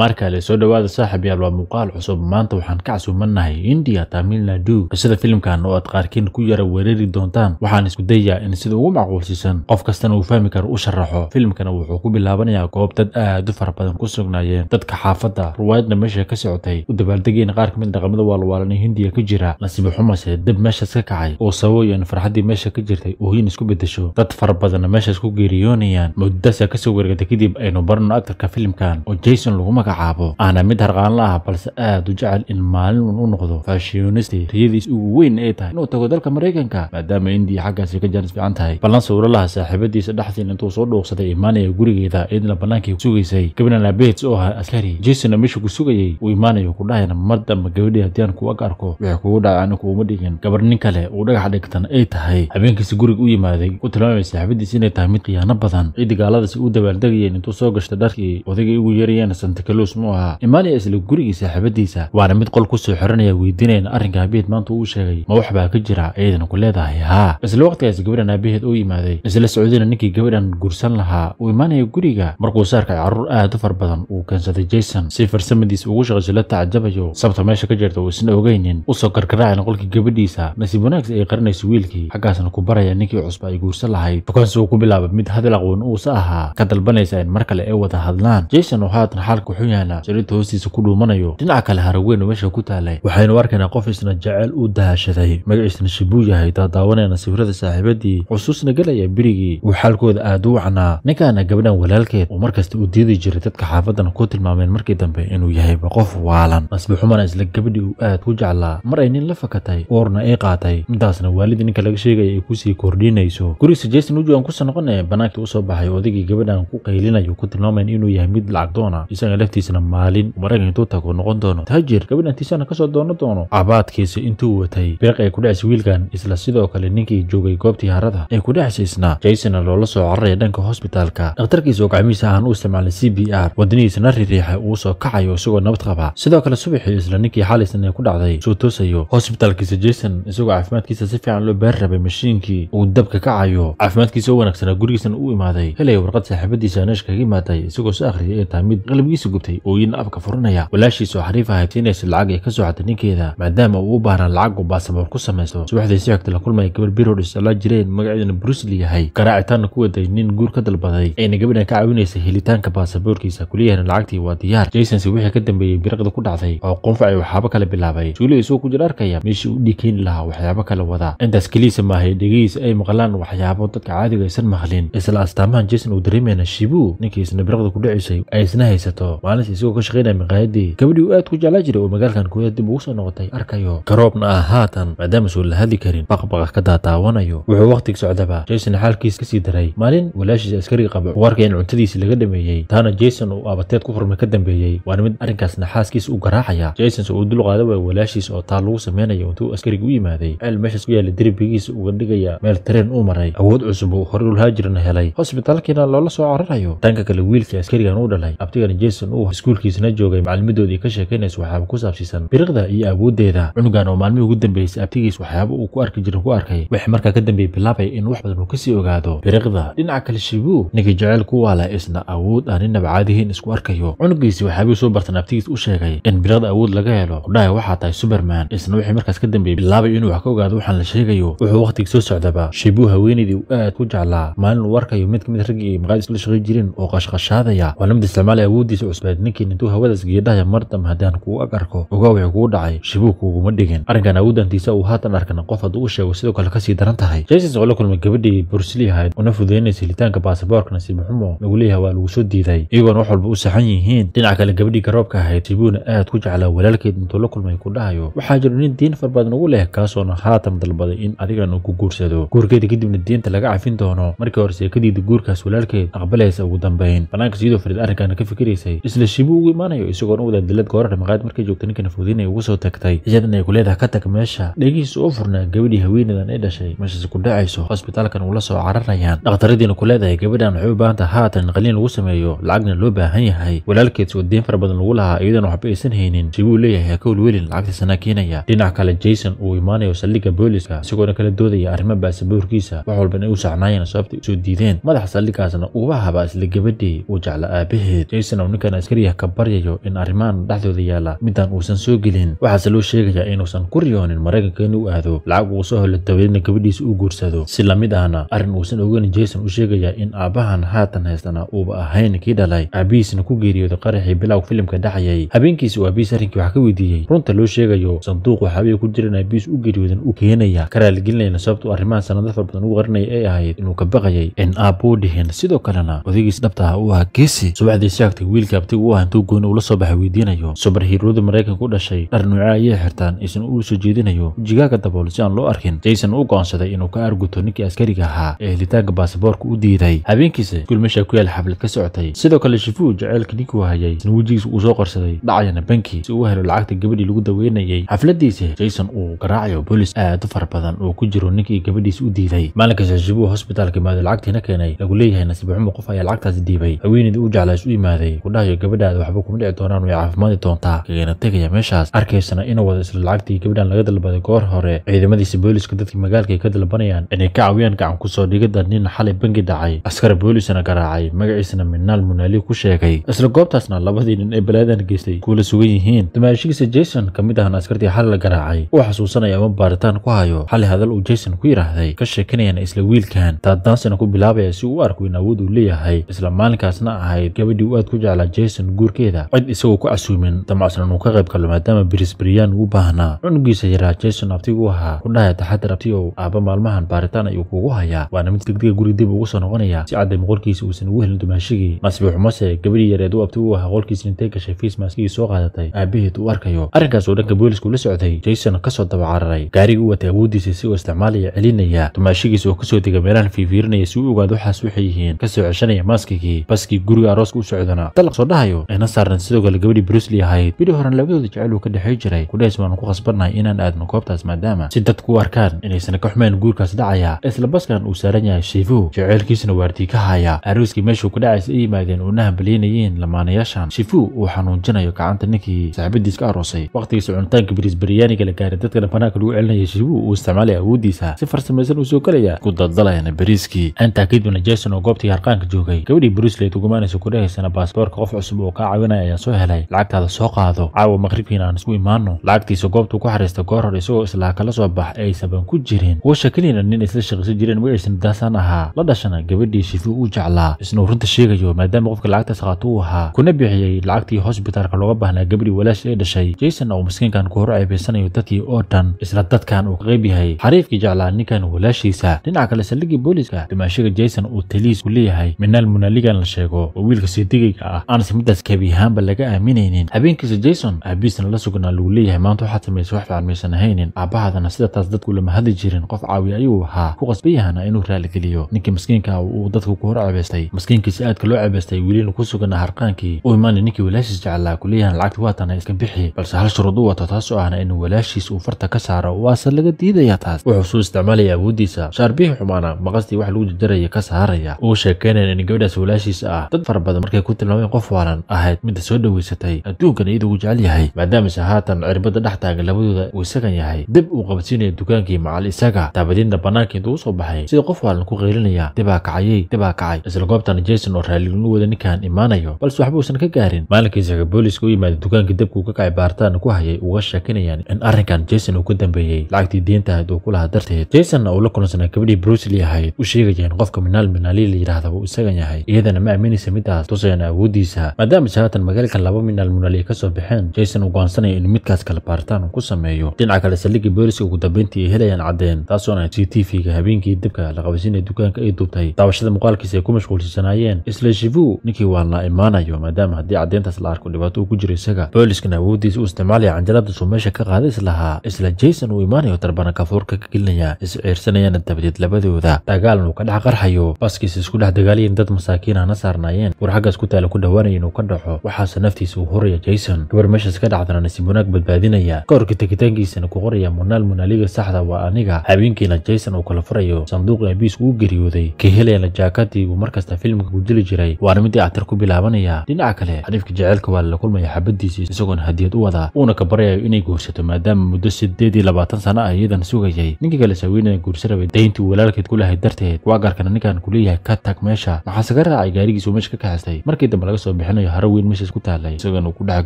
markale soo dhawaada saaxib yaal waa muuqaal cusub maanta waxaan ka casuumannahay indiya tamil nadu qisada filimkan oo aad qaarkiin ku yara weerari doontaan waxaan isku dayaa in sida ugu macquulsiisan qof kastana uu fahmi karo u sharaxo filimkana wuxuu ku bilaabanayaa goob dad aad u fara badan ku sugnaayeen dadka xaafadda ruwaayadna meesha ka socotay u dabaaldegeena qaar ka mid ah dhaqamada waalwaalanay hindiya ka jira nasiibo xumase dab meeshaas ka kacay oo sababay in farxaddii meesha ka jirtay oohin isku beddesho dad fara badanna meeshaas ku geeriyoonayaan muddasa kasoo wargata kadib aynu barno actarka filimkan oo jason laguma magacaabo aana mid la ah balse aad u jecel in maalinun u noqdo fashionisti riyadiis ugu weyn ay tahay inuu tago dalka maraykanka maadaama indiya xaggaasi ka jaanis fiican tahay ballansuura laha saaxiibadiisa dhexdiin intuu soo dhuuqsaday imaanaya gurigeeda idna bannaankii sugaysay gabdhan abeets oo ahaa askari jasona meesha ku sugayay uu imaanayo ku dhahayna mar damba gabadhii haddii aan kuwa ka arko waxay kugu dhacay anigu kuuma dhigin gabar nin kale uu dhagax dhigtan ay tahay habeenkiisa guriga u yimaaday ku tilmaamaya saaxiibadiis inay tahay mid khiyaano badan ciiddii gaaladaasi u dabaaldegayeen intuu soo gashtay dharkii odagay ugu yeerayeen santakil daluus mu ahaa imaaniya isla gurigii saaxiibadiisa waana mid qol kusoo xiranaya weydiinayna arrinka habeed maanta uu sheegay ma wax baa ka jira ayadana ku leedahay haa isla waqtigaas gabadhan aabaheed uu yimaaday isla socdayna ninkii gabadhan guursan lahaa uu imaanaya guriga markuu saarkay carruur aad u far badan uu keensaday jason si farsamadiis ugu shaqayso la tacajabayo sabta meesha ka jirta uu isna ogeynin usoo karkaraacayna qolkii gabadhiisa nasiib wanaagsi ay qarinayso wiilkii xaggaasna ku baraya ninkii cusba ay guursan lahayd dukaansi uu ku bilaabay mid hadal aqoon uusa ahaa ka dalbanaysa in mar kale ay wada hadlaan jason oo haatan xaalka wuxuu yahanaa sariirta hoostiisa ku dhuumanayo dhinaca kale haraweynu meesha ku taalay waxaynu arkaynaa qof isna jecel u dahashaday magaciisna shibuu yahay daadaawanayna sawirada saaxiibadii xusuusna gelaya berigii uu xaalkooda aad u wacnaa ninkaana gabdhaan walaalkeed oo markasta u diidi jiray dadka xaafaddana ku tilmaameen markii dambe inuu yahayba qof waalan nasbixumana isla gabadhii uu aad ku jeclaa mar ay nin la fakatay oorna ay qaatay intaasna waalidii ninka laga sheegaya ay kusii kordhinayso gurigisa jason ujugan kusoo noqonaya banaankai usoo baxay odaygii gabadhan ku qaylinayo ku tilmaamayn inuu yahay mid lacagdoona isaga laftiisana maalin maraykan intuu tago noqon doono taajir gabadhantiisana kasoo doono doono cabaadkiisa intuu watay beeq ay kudhacaysay wiilkan isla sidoo kale ninkii joogay goobtii harada ee kudhacaysay isna jasonna loola soo cararaya dhanka hosbitaalka dhakhtarkiisa oo gacmihiisa ahaan u isticmaalay c b r wadanihiisana ririixa uu soo kacayo isagoo nabad qaba sidoo kale subaxii isla ninkii xaliisna ee ku dhacday soo toosayo hosbitaalkiisa jason isagoo caafimaadkiisa si fiican loo baari rabay mashiinkii uu dabka kacayo caafimaadkiisa u wanaagsanaa gurigiisana u imaaday helaya warqad saaxiibadiisa aneesh kaga imaaday isagoo si akhriyay ee tahay mid qalbigiisa gubtay ooyina afka furanaya walaashiis oo xariifa haybsiinaysa lacag ay ka soo xatay ninkeeda maadaama uu u baahnaa lacag uu baasaboor ku samaysto subaxdii si xigta la kulmaya gabar birodhis ala jireen magaceeduna brusli yahay garaacitaanna ku waday nin guur ka dalbaday ayna gabadhan ka caawinaysa helitaanka baasaboorkiisa kuliyahana lacagtii waa diyaar jasonse wixii ka dambeeyey biraqda ku dhacday oo qunfac ay waxaabo kale bilaabay suuli isuu ku jir arkaya meeshii u dhiikeeni lahaa waxyaabo kale wada intaas keliisa maahay dhegihiisa ay maqlaan waxyaabo dadka caadiga aysan maqlin isla astaamahan jason uu dareemayna shibuu ninkiisna biraqda ku dhacisay ay isna haysato maalinta isagoo ka shaqaynaya maqaayadii gabadhii uu aad ku jeclaa jiray oo magaalkan kuwada dib ugu soo noqotay arkayo garoobna ah haatan maadaama suu la hadli karin baqbaqa ka daataawanayo wuxuu wakhtiga socdaba jason xaalkiis sii daray maalin walaashiis askariga qaba uu arkay in cuntadiisii laga dhameeyey taana jason uu aabateed ku furmay ka dambeeyey waana mid arrinkaasna xaaskiisa u garaacaya jasons uu dul qaada waaya walaashiisa oo taa lagu samaynayo intuu askariga u yimaaday ceel meeshaas ku yaalla derbigiisa uga dhigaya meel tareen u maray awood cusub uu horey ulhaajirna helay hosbitaalkiina loola soo cararayo dhanka kale wiilkii askarigan u dhalay abtigana jason uu iskuulkiisana joogay macalimadoodii ka sheekaynaysa waxyaaba ku saabsiisan biriqda iyo awooddeeda cunugan oo maalmihii ugu dambeysay abtigiis waxyaaba uu ku arki jirin ku arkay wixii markaa ka dambeeyey bilaabay in wax badan uu ka sii ogaado biriqda dhinaca kale shibuuh ninkii jeceyl ku waala isna awood aan inaba caadihiin isku arkayo cunugiisii waxyaabihii soo bartan abtigiis u sheegay in biriqda awood laga helo kudhahay waxaa tahay superman isna wixii markaas ka dambeeyey bilaabay inuu wax ka ogaado waxaan la sheegayo wuxuu wakhtigii soo socdaba shibuuh haweenaydii uu aad ku jeclaa maalin uu arkayo mid ka mid raggii ay maqaadis la shaqay jireen oo qashqashaadaya waa nimid isticmaalaya awooddiisa cusub bad ninkiin intuu hawadaas geedhahaya mar dambe haddaan kugu ag arko ogaa wixii kugu dhacay shibuug kuguma dhigin arrinkan awooddantiisa uu haatan arkana qof hadduu u sheego sidoo kale kasii daran tahay jesus oo la kulmay gabadhii bursili ahayd una fududeynaysa helitaanka baasaboorka nasiib xumo lagu leeyahay waa lagu soo diiday iyagoona wax walba u saxan yihiin dhinaca kale gabadhii garoobka ahayd shibuugna aad ku jeclaa walaalkeed intuu la kulmay ku dhahayo waxaa jiro nin diin far badan ugu leh kaasoona haatan dalbaday in adigana ku guursado guurkeeda kadibna diinta laga cafin doono markii hore seekadiida guurkaas walaalkeed aqbalaysa ugu dambayn banaanka sidoo farid arrinkaana ka fikiraysay isla shibu ugu imaanayo isagoon u wadaa dilad goorana maqaayad markay joogta ninka nafoodiinay ugu soo tagtay iyadana ay ku leedahay ka tag meesha dhegihiisa oo furnaa gabadhii haweenadan ay dhashay meeshaasi ku dhacayso cosbitaalkan uula soo cararayaan dhakhtaradiina ku leedahay gabadhan waxay u baahan taha haatan qaliin lagu sameeyo lacagna loo baahan yahay walaalkeeds oo deen fara badan lagu lahaa iyadoona waxba aysan haynin shibuu leeyahay hakowl welin lacagtiisana keenaya dhinac kale jason uu imaanayo saldhigga booliska isagoona kala doodaya arrima baasaboorkiisa wax walba ay u sacnaayeen sababtay usoo diideen madaxa saldhiggaasna uba habaa isla gabadhii uu jecla aabaheed jason oo ninkan askariga ka baryayo in arrimahan dhexdooda yaala midaan uusan soo gelin waxaase loo sheegayaa inuusan ku riyoonin maraykanka inuu aado lacag uu soo helo dabadeedna gabadhiisa uu guursado si la mid ahna arrin uusan ogeyn jason u sheegaya in aabbahan haatan haystana uuba ahayn kii dhalay aabihiisna ku geeriyooday qaraxii bilowg filimka dhacayay habeenkiisa uu aabihiis arrinkii wax ka weydiiyey runta loo sheegayo sanduuq waxa ku jiran in u geeriyoodan u keenaya karaaligelinayna sababtuu arrimahan sanada far badan ugu qarinaya ay ahayd inuu ka baqayay in aabbuu dhihin sidoo kalena odaygiis dhabta ah uu ahaa geesi subaxdii saagtay wiilka aragtigu u ah intuu gooni ula soo baxay weydiinayo subarhiirooda maraykanka u dhashay dhar nuuca ayay xirtaan isna uu soo jeedinayo wejigaaga dabool si aan loo arkin jason u goonsaday inuu ka aarguto ninkii askariga ahaa ee helitaanka baasaboorka u diiday habeenkiisa iskuul meesha ku yaal xaflad ka socotay sidoo kale shifuhu jaceylka ninkuu hayay isna wejigiisa uu soo qorsaday dhacayana banki si uu u helo lacagta gabadhii lagu daweynayay xafladiisa jason uu garaacayo boolis aad u fara badan uu ku jiro ninkii gabadhiisa u diiday maalinkaas shifuhu hosbitaalka imaado lacagtiina keenay lagu leeyahay nasiib xumo qof ayaa lacagtaasi diibay haweeneydii u jeclaas u imaaday kudhahayo waayo gabadhaada waxba kuma dhici doonaan way caafimaadi doontaa kagana tegaya meeshaas arkaysana inuu wada isla lacagtii gabadhan laga dalbaday goor hore ciidamadiisa booliska dadka magaalka ay ka dalbanayaan inay ka caawiyaan gacan kusoo dhigidda nin xalay bangi dhacay askar boolisana garaacay magaciisana minaal munaali ku sheegay isla goobtaasna labadii nin ee balaadan geystay kuula sugan yihiin damaashigiisa jason ka mid ahna askartii xalay la garaacay uu xasuusanaya ama baaritaan ku hayo xalay hadal uu jason ku yidhaahday ka sheekanayana isla wiilkan taadaansina ku bilaabaya si uu arko in awood uu leeyahay isla maalinkaasna ahayd gabadhii uu aad ku jeclaa jason guurkeeda cid isagoo ku casuumin damacsan inuu ka qayb galo maadaama birisberiyaan ugu baahnaa cunugiisa yaraa jason abtigu ahaa kudhaha taxadar abti ow aabba maalmahan baaritaan ayuu kuugu hayaa waana mid degdega ah, guri dib ugu soo noqonaya si cadday boqolkiisa uusan ugu helin dumaashigii nasibi xumase gabadhii yareed u abtigu ahaa qolkiisa intay gashay fiismaskigii soo qaadatay aabaheed u arkayo arrinkaas uu dhanka boolisku la socday jason kasoo daba cararay gaarigii u watay awooddiisa isagoo isticmaalaya celinaya dumaashigiisa oo kasoo dega meelahan fiifiirinaya si u ogaado waxaas waxay yihiin kasoo ceshanaya maaskigii baskii guriga arooska u socdana dalaq soo dhahayo eena saarnan sidoo kale gabadhii brusli ahayd bidhi horan labadooda jecel uu ka dhexay jiray kudhees waanu ku khasbannahay inaan aadno goobtaas maadaama si dadku u arkaan inaysan ka xumeen guurkaas dhacaya isla baskan uu saaran yahay shifu jeceylkiisna waardii ka haya arooskii meeshuu ku dhacaysa i yimaadeen uuna hambalyaynayeen lamaanayaashan shifu uu xanuunjinayo gacanta ninkii saaxiibadiis ka aroosay wakhtigiisa cunitaanka brisbaryaaniga la gaaray dadkana banaanka lagu celinaya shifu uu isticmaalay awooddiisa si farsamaysan uu soo galaya ku daldalayana bariiskii antaa kadibna jason oo goobtii harqaanka joogay gabadhii brusley dugumaanaysa ku dhahaysana baasboorka qof cusub oo kaa caawinaya ayaa soo helay lacagtaada soo qaado caawa maqribkiina aan isku imaano lacagtiisa goobtuu ku xariista goor hor isagoo islaa kala soo bax ee aysaban ku jirin uga shakelina ah nin isla shaqaysan jireen magaysan daasaan ahaa la dhashana gabadhiisii siduu u jeclaa isna runta sheegayo maadaama qofka lacagtaas qaata uu ahaa kuna bixiyey lacagtii hosbitaalka looga baahnaa gabadhii walaash ee dhashay jason oo miskiinkan ku hor ceebaysanayo dadkii oo dhan isla dadkan uu ka qayb yahay xariifkii jeclaa ninkan walaashiisa dhinaca kale saldhiggii booliiska dumaashiga jason uu taliis ku leeyahay minaal munaaligan la sheego oo wiilka sidigayga ah middaas kabi ahaanba laga aaminaynin habeenkiisa jason aabiisna la sugnaa lagu leeyahay maanta waxaad samaysa wax fiican maysan ahaynin aabbahaadana sidataas dadku lama hadli jirin qof caawiya ayuu ahaa ku qasbayahana inuu raaligeliyo ninkii maskiinka ah uu dadku ku hor cebaystay maskiinkiisa aadka loo cebaystay welina ku sugnaa harqaankii uu imaanay ninkii walaashiis jeclaa kuleeyahan lacagti waatana iska bixi balse hal shuruud u wato taasoo ahna in walaashiis uu farta ka saaro waase laga diidaya taas wuxuu suu isticmaalaya awooddiisa shaarbihii xumaana maqastii wax lagu jarjaraya ka saaraya uu sheekeynaya in gabadhaas walaashiisa ah dad fara badan markay ku tilmaameen qof waa cagaaran ahayd midda soo dhoweysatay adduunkana iyadugu jecel yahay maadaamase haatan cirbadda dhex taagan labadooda uu isagan yahay dib uu qabsiinaya dukaankii macal isaga daabadiinna bannaanka intuu usoo baxay sida qof waalan ku qeelinaya dibaa kacayey dibaa kacay isla goobtana jason oo raallignu wada ninkan imaanayo balse waxba uusan ka gaarin maalinkiisaka booliiska u yimaada dukaankii dabkuu ka kacay baaritaana ku hayay uga sheekinayaan in arrinkan jason uu ka dambeeyey lacagtii ahayd uu ku lahaa darteed jasonna uu la kulansanaa gabadhii brusli ahayd u sheegaya in qofka minaal minaaliya la yidhahdaba uu isagan yahay iyadana ma aaminaysa middaas tusayana awooddiisa maadaama haatan magaalka laba minaal munaal ay kasoo baxeen jayson u go'aansanaya inuu midkaas kale baaritaan ku sameeyo dhinaca kale saldhigii booliiska ugu dambeyntii ay helayaan caddeen taasoona c t v-ga habeenkii dibka la qabasinaya dukaanka ay duubtay daawashada muuqaalkiisa ay ku mashquulsiisanaayeen isla shivu ninkii waan la imaanayo maadaama haddii caddeyntaas la arko dhibaato uu ku jiro isaga booliiskana awooddiisa uu isticmaalaya canjaladaas canjaraadasuu meesha ka qaadais lahaa isla jayson uu imaanayo darbana kafuurka ka gelinaya is ciirsanayana dabadeed labadooda dagaalna uu ka dhex qarxayo baskiisa isku dhex dagaalayeen dad masaakiin hana saarnaayeen war xaggaas ku taala ku dhawaanaya inuu ka dhaco waxaase naftiisa uu huraya jason gabar meeshaas ka dhacdana nasiib wanaag badbaadinaya ka tegitaankiisana ku qoraya munaal munaaliga saxda waa aniga habeenkiina jason uu kala furayo sanduuqii ee uu geriyooday ka helayana jaakadii uu markasta filimka ku jili jiray waana midii actar ku bilaabanaya dhinaca kale xariifka jaceylka waa lala kulmaya xabadiisa isagoona hadiyad u wada uuna ka baryayo inay guursato maadaama muddo siddeed iyo labaatan sano ah iyadan sugayay ninkii kale saweenana guursarabay dayntii uu walaalkeed ku lahay darteed waagarkana ninkan leeyahay ka tag meesha maxaase ka raacay gaarigiisa uu meesha ka kaxistay markii dambe laga soo bixinayo haro weyn meeshaas ku taalay isagana uu ku dhex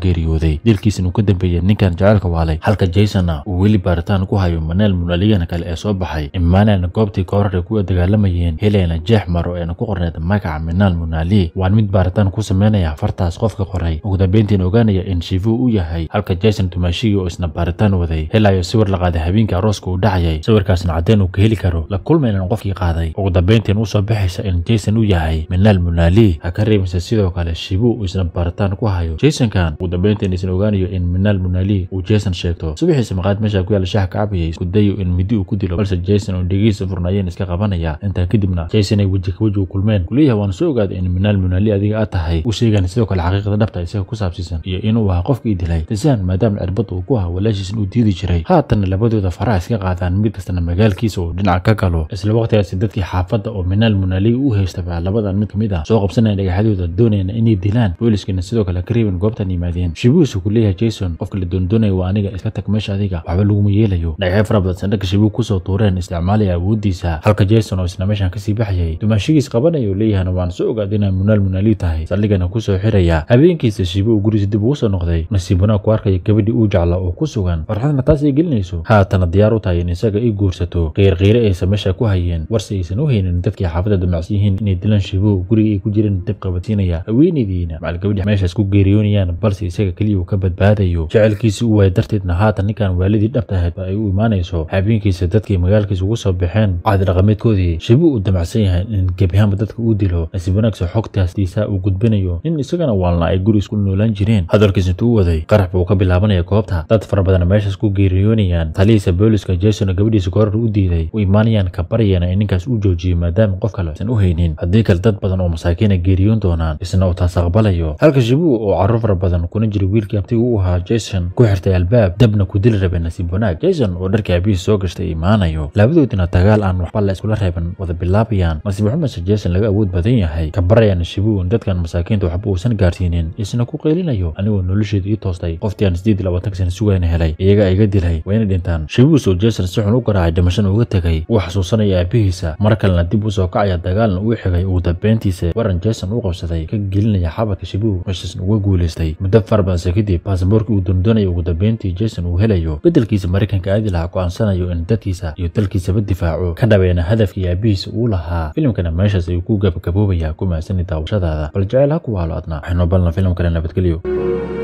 geeriyooday dilkiisana uu ka dambeeyey ninkan jaceylka waalay halka jasonna uu weli baaritaan ku hayo maneel munaligan kale ee soo baxay imaanayna goobtii kahor ay kuwa dagaalamayeen helayna jeex maro eena ku qorneed magaca minaal munaali waan mid baaritaan ku sameynaya fartaas qofka qoray ugu dambeyntiina ogaanaya in shifu u yahay halka jason dumaashigii oo isna baaritaan waday helayo sawir la qaaday habeenkii arooska uu dhacayay sawirkaasna caddeyn uu ka heli karo la kulmaynan qofkii qaaday ugu dambeyntiina u soo baxaysa in jason u yahay minaal munaali ha ka reebaysa sidoo kale shifu iyagu isna baaritaan ku hayo jasonkan ugu dambayntan isna ogaanayo in minaal munali uu jason sheegto subaxiisa maqaad meeshaa ku yaala shaha kacabiyay iskudayo in midi uu ku dilo balse jason oo dhegihiisa furnaayeen iska qabanaya intaa kadibna jason ay weji ka u kulmeen kuleeyaha waana soo ogaaday in minaal munaali adiga aad tahay u sheegaan sidoo kale xaqiiqda dhabta isaga ku saabsiisan iyo inuu ahaa qofkii dilay tasan maadaama cirbad uu ku ahaa walaashiisan uu diidi jiray haatanna labadooda faraha iska qaadaan mid kastana magaalkiisa oo dhinaca ka galo isla waqtigaasi dadkii xaafadda oo minaal munaali u haystaba labadan mid ka mid ah soo qabsanaya dhagaxyadooda doonayna inay dilaan qaataan booliiskana sidoo kale kariban goobtan yimaadeen shibuu isugu leeyahay jason qofka la doondoonaya waa aniga iska tag meesha adiga waxba laguma yeelayo dhacyo fara badan sandhagga shibuu kusoo tuureen isticmaalaya awooddiisa halka jason oo isna meeshaan sii baxayay dumaashigiis qabanaya oo leeyahana waan soo ogaad inaa munaal munaali tahay saldhigana kusoo xiraya habeenkiisa shibuu gurigiisa dib ugu soo noqday nasiibuna ku arkaya gabadhii uu jecla oo ku sugan farxadna taas ay gelinayso haatana diyaar u tahay in isaga ay guursato qiirqiire aysa meesha ku hayeen warse aysan u haynin dadkii xaafadda damacsi yihiin inay dilaan shibuu guriga ay ku jireen dib qabatiinaya haweenaydii Marina macal gabadhi meesha geeriyoonayaan balse isaga keliya uu ka badbaadayo jecelkiisa u waaya darteedna haatan ninkan waalidii dhabta ahayd ba ay u imaanayso xabiinkiisa dadkii magaalkiisa ugu soo baxeen caadi dhaqameedkoodii shibi uu damacsan yahay in gebihaanba dadka uu dilo nasiib wanaagsa xogtaas uu gudbinayo nin isagana waalna ay guri isku noolaan jireen hadalkiisa intuu u waday qarax buu ka bilaabanaya goobta dad fara badan meeshaas ku geeriyoonayaan talihiisa booliska jasona gabadhiisa koror u diiday u imaanayaan ka barayana in ninkaas u joojiyo maadaama qof kale san u haynin haddii kale dad badan oo masaakiina geeriyoon doonaan isna uu taas aqbal aqbalayo halka shabuuc oo caruur fara badan kuna jira wiilkii abtiga u ahaa jason ku xirtay albaab dabna ku dili rabay nasiib wanaag jason oo dharkii abihiis soo gashtay imaanayo labadoodina dagaal aan waxba la iskula reeban wada bilaabayaan nasiib xumase jason laga awood badan yahay ka barayaan shabuuc dadkan masaakiinta waxba uusan gaarsiinin isna ku qeylinayo anigoo nolosheeda ii toostay qoftii aan sideed labaatanka sana sugayna helay iyaga iga dilay wayna dhintaan shabuus oo jason si xun u garaacay dhimashan uga tegay uu xasuusanaya aabihiisa mar kalena dib usoo kacaya dagaalna uu xigay ugu dambeyntiisa waran jason u qabsaday ka gelinaya xabal shacabka shabuug meeshaasna uga guulaystay muddo far badanse kadib baasaboorkii uu doondoonaya ugu dambeyntii jason uu helayo beddelkiisa maraykanka aadi lahaa go'aansanayo in dadkiisa iyo dalkiisaba difaaco ka dhabeena hadafkii aabihiisa uu lahaa filimkana meeshaas ayuu ku gabagaboobayaa ku mahadsanay daawashadaada bal jeceyl ha ku waalo adna waxaynu ballan filim kale nabadgelyo